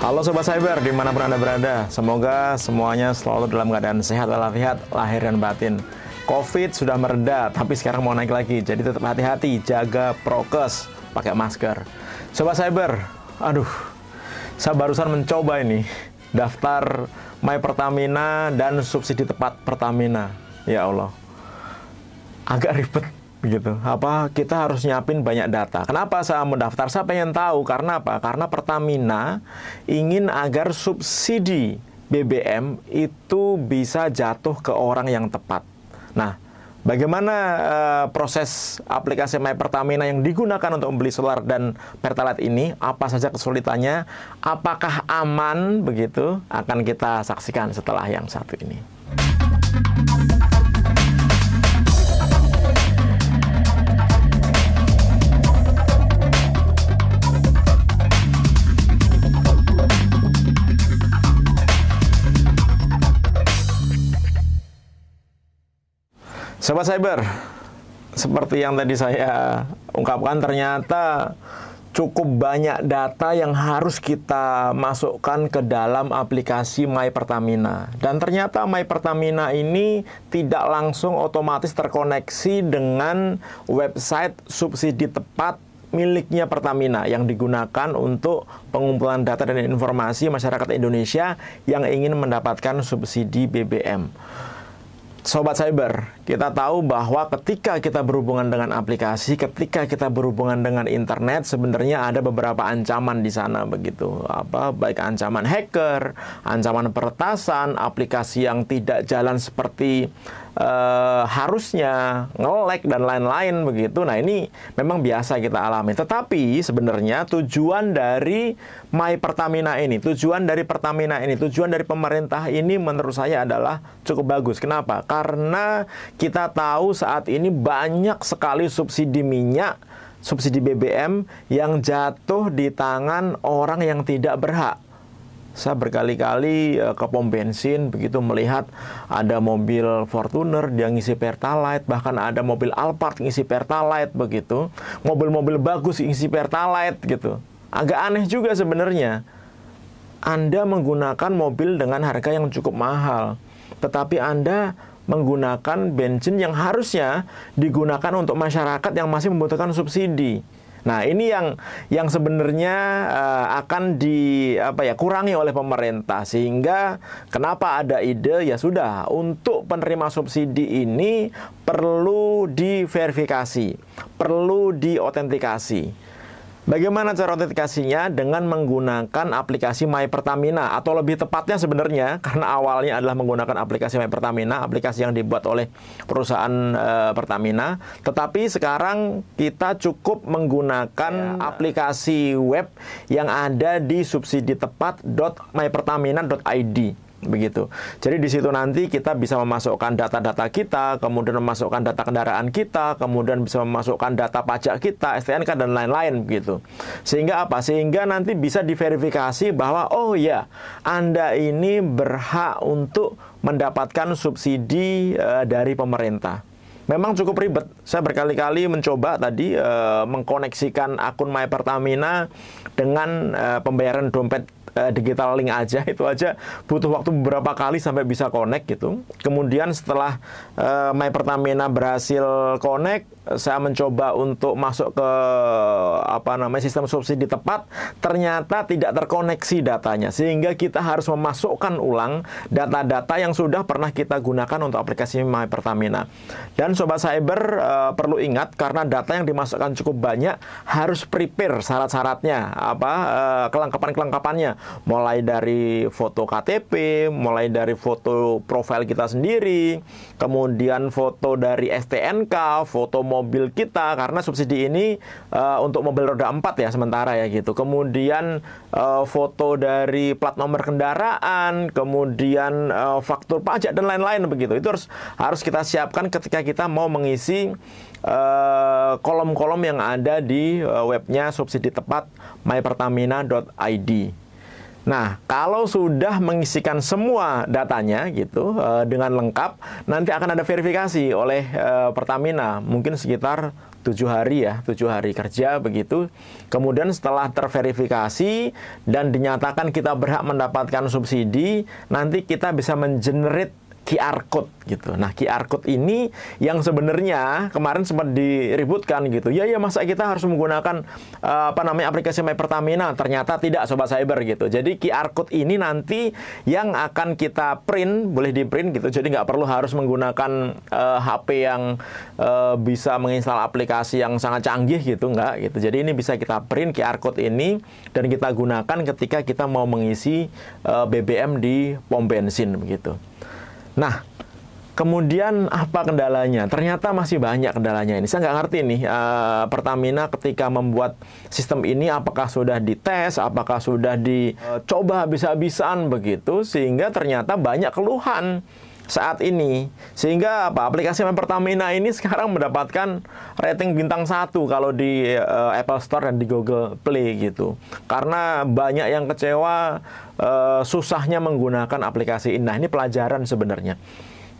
Halo Sobat Cyber, dimanapun Anda berada, semoga semuanya selalu dalam keadaan sehat walafiat, lahir dan batin. COVID sudah mereda, tapi sekarang mau naik lagi, jadi tetap hati-hati, jaga prokes, pakai masker. Sobat Cyber, aduh, saya barusan mencoba ini, daftar My Pertamina dan subsidi tepat Pertamina. Ya Allah, agak ribet begitu apa kita harus nyiapin banyak data kenapa saya mendaftar saya pengen tahu karena apa karena Pertamina ingin agar subsidi BBM itu bisa jatuh ke orang yang tepat nah Bagaimana uh, proses aplikasi My Pertamina yang digunakan untuk membeli solar dan pertalite ini? Apa saja kesulitannya? Apakah aman begitu? Akan kita saksikan setelah yang satu ini. Sobat Cyber, seperti yang tadi saya ungkapkan ternyata cukup banyak data yang harus kita masukkan ke dalam aplikasi My Pertamina. Dan ternyata My Pertamina ini tidak langsung otomatis terkoneksi dengan website subsidi tepat miliknya Pertamina yang digunakan untuk pengumpulan data dan informasi masyarakat Indonesia yang ingin mendapatkan subsidi BBM. Sobat Cyber, kita tahu bahwa ketika kita berhubungan dengan aplikasi, ketika kita berhubungan dengan internet, sebenarnya ada beberapa ancaman di sana begitu. Apa baik ancaman hacker, ancaman peretasan, aplikasi yang tidak jalan seperti e, harusnya ngelek dan lain-lain begitu. Nah ini memang biasa kita alami. Tetapi sebenarnya tujuan dari My Pertamina ini, tujuan dari Pertamina ini, tujuan dari pemerintah ini menurut saya adalah cukup bagus. Kenapa? Karena kita tahu saat ini banyak sekali subsidi minyak, subsidi BBM yang jatuh di tangan orang yang tidak berhak saya berkali-kali eh, ke pom bensin begitu melihat ada mobil Fortuner yang ngisi Pertalite, bahkan ada mobil Alphard ngisi Pertalite begitu. Mobil-mobil bagus ngisi Pertalite gitu. Agak aneh juga sebenarnya. Anda menggunakan mobil dengan harga yang cukup mahal, tetapi Anda menggunakan bensin yang harusnya digunakan untuk masyarakat yang masih membutuhkan subsidi. Nah, ini yang yang sebenarnya uh, akan di apa ya kurangi oleh pemerintah sehingga kenapa ada ide ya sudah untuk penerima subsidi ini perlu diverifikasi, perlu diotentikasi. Bagaimana cara autentikasinya dengan menggunakan aplikasi My Pertamina atau lebih tepatnya sebenarnya karena awalnya adalah menggunakan aplikasi My Pertamina, aplikasi yang dibuat oleh perusahaan e, Pertamina, tetapi sekarang kita cukup menggunakan ya. aplikasi web yang ada di subsidi subsiditepat.mypertamina.id begitu. Jadi di situ nanti kita bisa memasukkan data-data kita, kemudian memasukkan data kendaraan kita, kemudian bisa memasukkan data pajak kita, STNK dan lain-lain begitu. Sehingga apa? Sehingga nanti bisa diverifikasi bahwa oh ya, Anda ini berhak untuk mendapatkan subsidi e, dari pemerintah. Memang cukup ribet. Saya berkali-kali mencoba tadi e, mengkoneksikan akun My Pertamina dengan e, pembayaran dompet Eh, digital link aja itu aja butuh waktu beberapa kali sampai bisa connect gitu. Kemudian setelah uh, My Pertamina berhasil connect, saya mencoba untuk masuk ke apa namanya sistem subsidi tepat, ternyata tidak terkoneksi datanya sehingga kita harus memasukkan ulang data-data yang sudah pernah kita gunakan untuk aplikasi My Pertamina. Dan sobat cyber uh, perlu ingat karena data yang dimasukkan cukup banyak harus prepare syarat-syaratnya apa uh, kelengkapan-kelengkapannya mulai dari foto KTP, mulai dari foto profil kita sendiri, kemudian foto dari STNK, foto mobil kita karena subsidi ini uh, untuk mobil roda 4 ya sementara ya gitu. Kemudian uh, foto dari plat nomor kendaraan, kemudian uh, faktur pajak dan lain-lain begitu. Itu harus harus kita siapkan ketika kita mau mengisi kolom-kolom uh, yang ada di uh, webnya subsidi tepat mypertamina.id. Nah, kalau sudah mengisikan semua datanya gitu e, dengan lengkap, nanti akan ada verifikasi oleh e, Pertamina, mungkin sekitar tujuh hari ya, tujuh hari kerja begitu. Kemudian setelah terverifikasi dan dinyatakan kita berhak mendapatkan subsidi, nanti kita bisa mengenerate QR code gitu. Nah, QR code ini yang sebenarnya kemarin sempat diributkan gitu. Ya ya masa kita harus menggunakan uh, apa namanya aplikasi My Pertamina? Ternyata tidak sobat cyber gitu. Jadi QR code ini nanti yang akan kita print, boleh di-print gitu. Jadi nggak perlu harus menggunakan uh, eh, HP yang uh, bisa menginstal aplikasi yang sangat canggih gitu, nggak gitu. Jadi ini bisa kita print QR code ini dan kita gunakan ketika kita mau mengisi uh, BBM di pom bensin begitu. Nah, Kemudian apa kendalanya? Ternyata masih banyak kendalanya ini. Saya nggak ngerti nih uh, Pertamina ketika membuat sistem ini apakah sudah dites, apakah sudah dicoba habis-habisan begitu sehingga ternyata banyak keluhan saat ini. Sehingga apa aplikasi My Pertamina ini sekarang mendapatkan rating bintang satu kalau di uh, Apple Store dan di Google Play gitu. Karena banyak yang kecewa uh, susahnya menggunakan aplikasi ini. Nah, ini pelajaran sebenarnya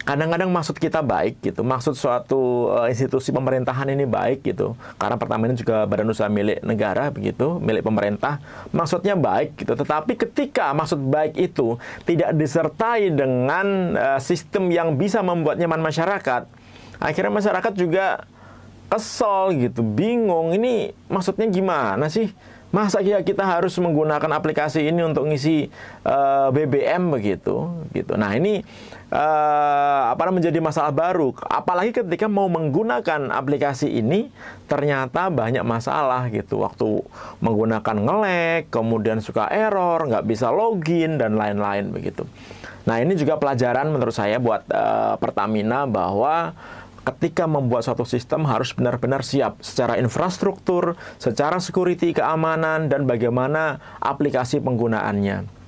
kadang-kadang maksud kita baik gitu, maksud suatu uh, institusi pemerintahan ini baik gitu, karena Pertamina juga badan usaha milik negara begitu, milik pemerintah, maksudnya baik gitu, tetapi ketika maksud baik itu tidak disertai dengan uh, sistem yang bisa membuat nyaman masyarakat, akhirnya masyarakat juga kesel gitu, bingung ini maksudnya gimana sih? Masa ya kita harus menggunakan aplikasi ini untuk ngisi uh, eh, BBM begitu, gitu. Nah ini uh, apa menjadi masalah baru. Apalagi ketika mau menggunakan aplikasi ini ternyata banyak masalah gitu. Waktu menggunakan ngelek, kemudian suka error, nggak bisa login dan lain-lain begitu. Nah ini juga pelajaran menurut saya buat uh, Pertamina bahwa ketika membuat suatu sistem harus benar-benar siap secara infrastruktur, secara security keamanan, dan bagaimana aplikasi penggunaannya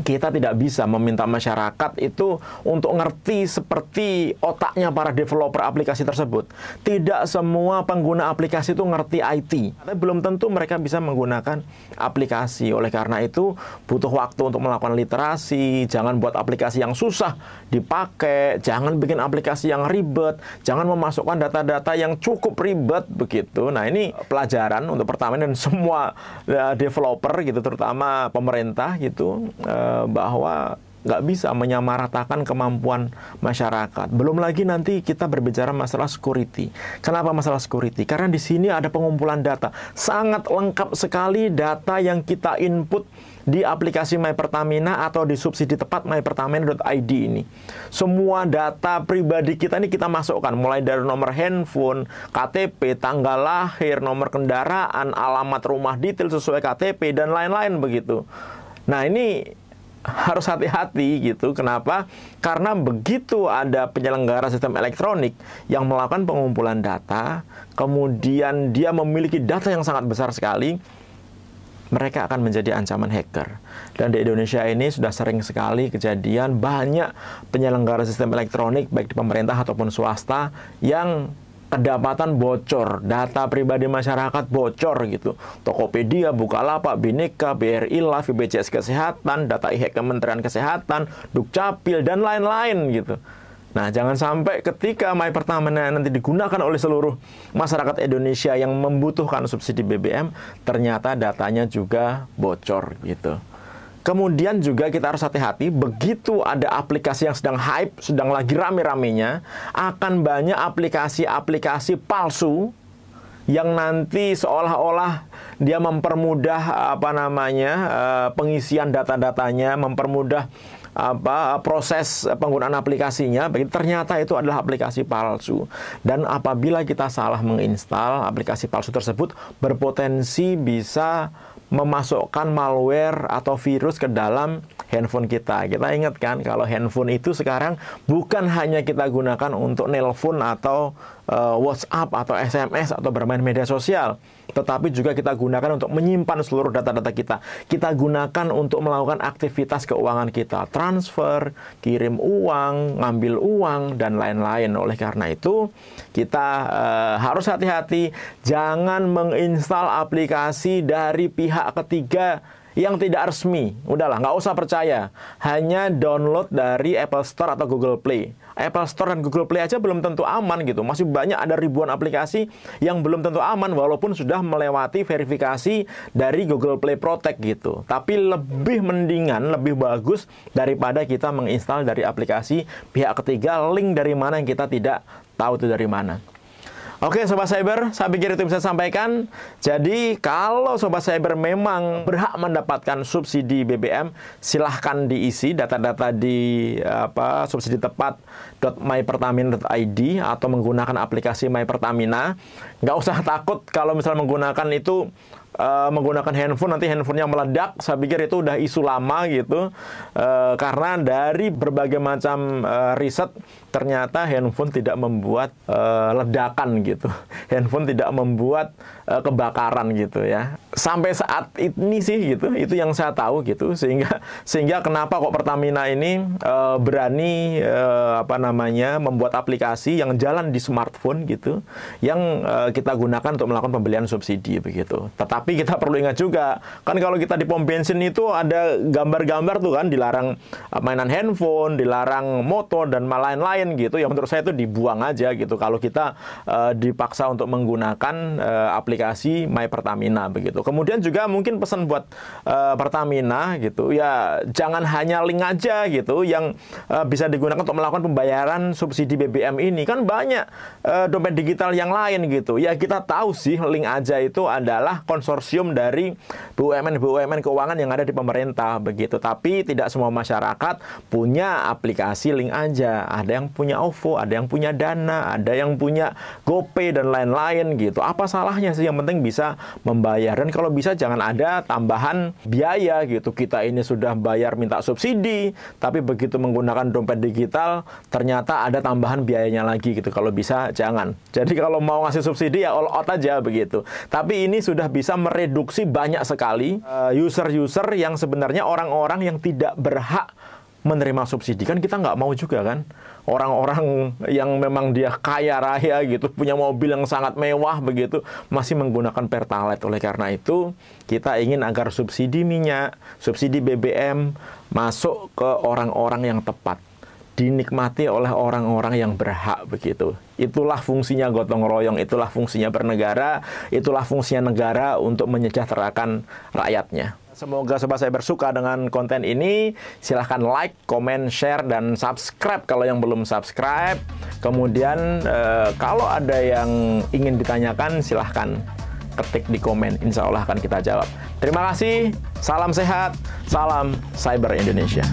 kita tidak bisa meminta masyarakat itu untuk ngerti seperti otaknya para developer aplikasi tersebut. Tidak semua pengguna aplikasi itu ngerti IT. Tapi belum tentu mereka bisa menggunakan aplikasi. Oleh karena itu butuh waktu untuk melakukan literasi, jangan buat aplikasi yang susah dipakai, jangan bikin aplikasi yang ribet, jangan memasukkan data-data yang cukup ribet begitu. Nah, ini pelajaran untuk pertama dan semua eh, developer gitu terutama pemerintah gitu. Eh, Eh, bahwa nggak bisa menyamaratakan kemampuan masyarakat. Belum lagi nanti kita berbicara masalah security. Kenapa masalah security? Karena di sini ada pengumpulan data. Sangat lengkap sekali data yang kita input di aplikasi My Pertamina atau di subsidi tepat mypertamina.id ini. Semua data pribadi kita ini kita masukkan mulai dari nomor handphone, KTP, tanggal lahir, nomor kendaraan, alamat rumah detail sesuai KTP dan lain-lain begitu. Nah, ini harus hati-hati gitu. Kenapa? Karena begitu ada penyelenggara sistem elektronik yang melakukan pengumpulan data, kemudian dia memiliki data yang sangat besar sekali, mereka akan menjadi ancaman hacker. Dan di Indonesia ini sudah sering sekali kejadian banyak penyelenggara sistem elektronik baik di pemerintah ataupun swasta yang kedapatan bocor, data pribadi masyarakat bocor gitu. Tokopedia, Bukalapak, Bineka, BRI Live, BCS Kesehatan, data IHK e Kementerian Kesehatan, Dukcapil, dan lain-lain gitu. Nah, jangan sampai ketika My Pertamina nanti digunakan oleh seluruh masyarakat Indonesia yang membutuhkan subsidi BBM, ternyata datanya juga bocor gitu. Kemudian juga kita harus hati-hati, begitu ada aplikasi yang sedang hype, sedang lagi rame-ramenya, akan banyak aplikasi-aplikasi palsu yang nanti seolah-olah dia mempermudah apa namanya eh, pengisian data-datanya, mempermudah apa proses penggunaan aplikasinya begitu ternyata itu adalah aplikasi palsu dan apabila kita salah menginstal aplikasi palsu tersebut berpotensi bisa memasukkan malware atau virus ke dalam handphone kita. Kita ingat kan kalau handphone itu sekarang bukan hanya kita gunakan untuk nelpon atau uh, WhatsApp atau SMS atau bermain media sosial tetapi juga kita gunakan untuk menyimpan seluruh data-data kita. Kita gunakan untuk melakukan aktivitas keuangan kita, transfer, kirim uang, ngambil uang, dan lain-lain. Oleh karena itu, kita uh, harus hati-hati, jangan menginstal aplikasi dari pihak ketiga yang tidak resmi. Udahlah, nggak usah percaya. Hanya download dari Apple Store atau Google Play. Apple Store dan Google Play aja belum tentu aman gitu. Masih banyak ada ribuan aplikasi yang belum tentu aman walaupun sudah melewati verifikasi dari Google Play Protect gitu. Tapi lebih mendingan, lebih bagus daripada kita menginstal dari aplikasi pihak ketiga link dari mana yang kita tidak tahu itu dari mana. Oke Sobat Cyber, saya pikir itu bisa sampaikan. Jadi kalau Sobat Cyber memang berhak mendapatkan subsidi BBM, silahkan diisi data-data di apa subsidi tepat .mypertamina.id atau menggunakan aplikasi My Pertamina. Nggak usah takut kalau misalnya menggunakan itu uh, menggunakan handphone nanti handphonenya meledak saya pikir itu udah isu lama gitu uh, karena dari berbagai macam uh, riset ternyata handphone tidak membuat uh, ledakan gitu handphone tidak membuat uh, kebakaran gitu ya sampai saat ini sih gitu itu yang saya tahu gitu sehingga sehingga kenapa kok Pertamina ini uh, berani uh, apa namanya membuat aplikasi yang jalan di smartphone gitu yang uh, kita gunakan untuk melakukan pembelian subsidi begitu tetapi tapi kita perlu ingat juga, kan kalau kita di pom bensin itu ada gambar-gambar tuh kan dilarang eh, mainan handphone, dilarang motor dan lain-lain gitu. ya menurut saya itu dibuang aja gitu. Kalau kita uh, dipaksa untuk menggunakan uh, aplikasi My Pertamina begitu. Kemudian juga mungkin pesan buat uh, Pertamina gitu ya jangan hanya link aja gitu yang uh, bisa digunakan untuk melakukan pembayaran subsidi BBM ini kan banyak uh, dompet digital yang lain gitu. Ya kita tahu sih link aja itu adalah konsor konsorsium dari BUMN-BUMN keuangan yang ada di pemerintah begitu. Tapi tidak semua masyarakat punya aplikasi link aja. Ada yang punya OVO, ada yang punya Dana, ada yang punya GoPay dan lain-lain gitu. Apa salahnya sih? Yang penting bisa membayar. Dan kalau bisa jangan ada tambahan biaya gitu. Kita ini sudah bayar minta subsidi, tapi begitu menggunakan dompet digital ternyata ada tambahan biayanya lagi gitu. Kalau bisa jangan. Jadi kalau mau ngasih subsidi ya all out aja begitu. Tapi ini sudah bisa mereduksi banyak sekali eh, user-user yang sebenarnya orang-orang yang tidak berhak menerima subsidi kan kita nggak mau juga kan orang-orang yang memang dia kaya raya gitu punya mobil yang sangat mewah begitu masih menggunakan pertalite oleh karena itu kita ingin agar subsidi minyak subsidi BBM masuk ke orang-orang yang tepat dinikmati oleh orang-orang yang berhak begitu. Itulah fungsinya gotong royong, itulah fungsinya bernegara, itulah fungsinya negara untuk menyejahterakan rakyatnya. Semoga sobat saya bersuka dengan konten ini. Silahkan like, comment, share, dan subscribe kalau yang belum subscribe. Kemudian eh, kalau ada yang ingin ditanyakan silahkan ketik di komen. Insya Allah akan kita jawab. Terima kasih. Salam sehat. Salam Cyber Indonesia.